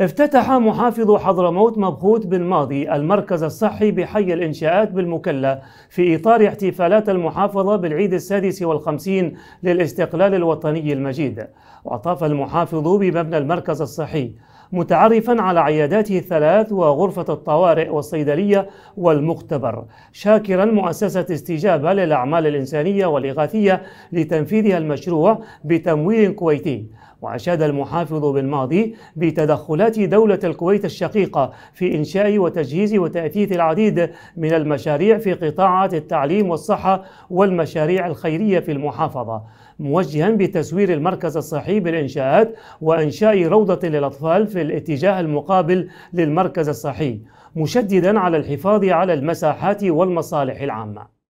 افتتح محافظ حضرموت مبخوت ماضي المركز الصحي بحي الإنشاءات بالمكلا في إطار احتفالات المحافظة بالعيد السادس والخمسين للاستقلال الوطني المجيد وطاف المحافظ بمبنى المركز الصحي متعرفا على عياداته الثلاث وغرفة الطوارئ والصيدلية والمختبر شاكرا مؤسسة استجابة للأعمال الإنسانية والإغاثية لتنفيذها المشروع بتمويل كويتي وأشاد المحافظ بالماضي بتدخلات دولة الكويت الشقيقة في إنشاء وتجهيز وتأثيث العديد من المشاريع في قطاعات التعليم والصحة والمشاريع الخيرية في المحافظة موجها بتسوير المركز الصحي بالإنشاءات وإنشاء روضة للأطفال في الاتجاه المقابل للمركز الصحي مشددا على الحفاظ على المساحات والمصالح العامة